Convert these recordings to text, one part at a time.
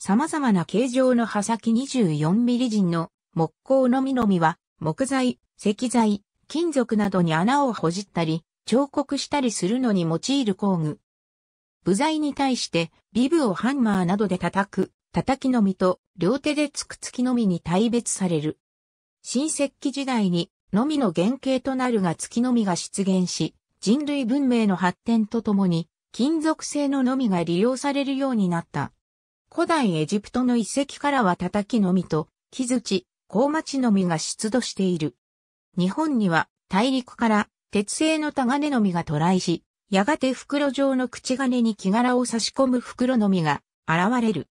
様々な形状の刃先2 4ミリ陣の木工のみのみは木材、石材、金属などに穴をほじったり、彫刻したりするのに用いる工具。部材に対してビブをハンマーなどで叩く、叩きのみと両手でつくつきのみに大別される。新石器時代にのみの原型となるが月のみが出現し、人類文明の発展とともに金属製ののみが利用されるようになった。古代エジプトの遺跡からは叩きのみと、木槌、高町のみが出土している。日本には大陸から鉄製のタガネのみが渡来し、やがて袋状の口金に木柄を差し込む袋のみが現れる。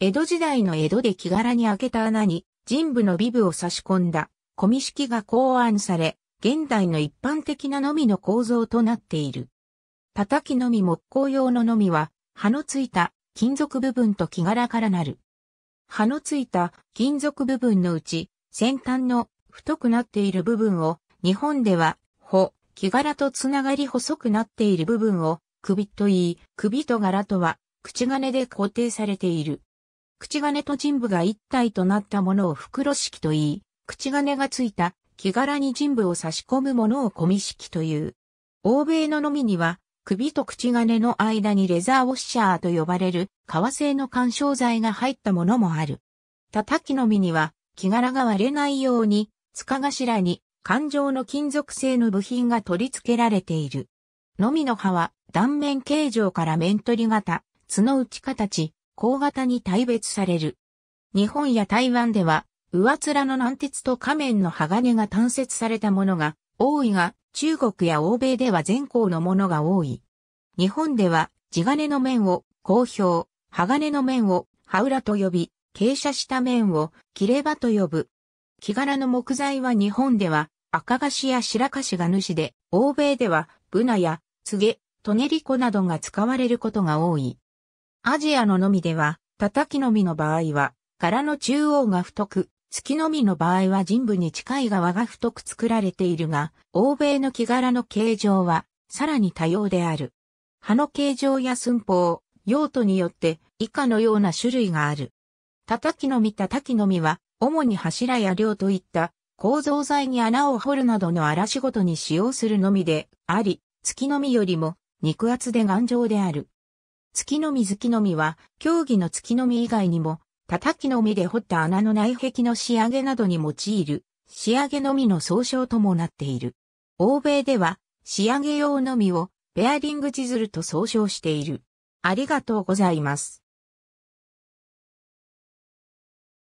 江戸時代の江戸で木柄に開けた穴に人部のビブを差し込んだ小見式が考案され、現代の一般的なのみの構造となっている。叩きのみ木工用ののみは、葉のついた金属部分と木柄からなる。刃のついた金属部分のうち、先端の太くなっている部分を、日本では、穂、木柄とつながり細くなっている部分を、首と言い、首と柄とは、口金で固定されている。口金と人部が一体となったものを袋式と言い、口金がついた木柄に人部を差し込むものを込み式という。欧米ののみには首と口金の間にレザーウォッシャーと呼ばれる革製の干渉剤が入ったものもある。叩きの実には木柄が割れないように、塚頭に環状の金属製の部品が取り付けられている。のみの葉は断面形状から面取り型、角打ち形、甲型に大別される。日本や台湾では、上面の軟鉄と仮面の鋼が単接されたものが多いが、中国や欧米では全項のものが多い。日本では地金の面を公表、鋼の面を羽裏と呼び、傾斜した面を切れ場と呼ぶ。木柄の木材は日本では赤菓子や白菓子が主で、欧米ではブナやツゲ、トネリコなどが使われることが多い。アジアののみでは、叩きのみの場合は、柄の中央が太く、月のみの場合は人部に近い側が太く作られているが、欧米の木柄の形状はさらに多様である。葉の形状や寸法、用途によって以下のような種類がある。叩きの実叩きのみは、主に柱や梁といった構造材に穴を掘るなどの荒仕事に使用するのみであり、月のみよりも肉厚で頑丈である。月のみ月のみは、競技の月のみ以外にも、叩きのみで掘った穴の内壁の仕上げなどに用いる、仕上げのみの総称ともなっている。欧米では、仕上げ用のみを、ベアリングチズルと総称している。ありがとうございます。